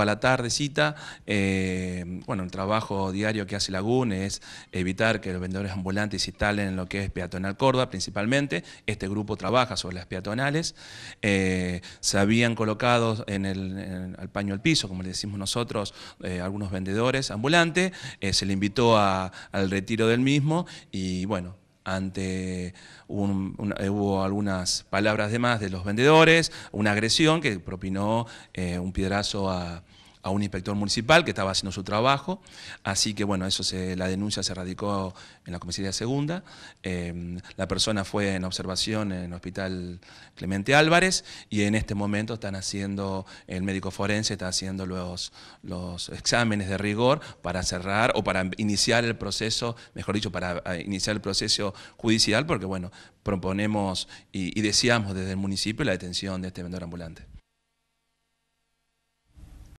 a la tardecita, eh, bueno, el trabajo diario que hace Lagún es evitar que los vendedores ambulantes se instalen en lo que es peatonal Córdoba principalmente. Este grupo trabaja sobre las peatonales. Eh, se habían colocado en el, al paño al piso, como le decimos nosotros, eh, algunos vendedores ambulantes. se le invitó al retiro del mismo y bueno, ante un, eh, hubo algunas palabras de más de los vendedores, una agresión que propinó eh, un piedrazo a, a un inspector municipal que estaba haciendo su trabajo, así que bueno, eso la denuncia se radicó en la comisaría segunda, em, la persona fue en observación en el hospital Clemente Álvarez y en este momento están haciendo, el médico forense está haciendo los, los exámenes de rigor para cerrar o para iniciar el proceso, mejor dicho, para eh, iniciar el proceso judicial, porque bueno, proponemos y, y deseamos desde el municipio la detención de este vendedor ambulante.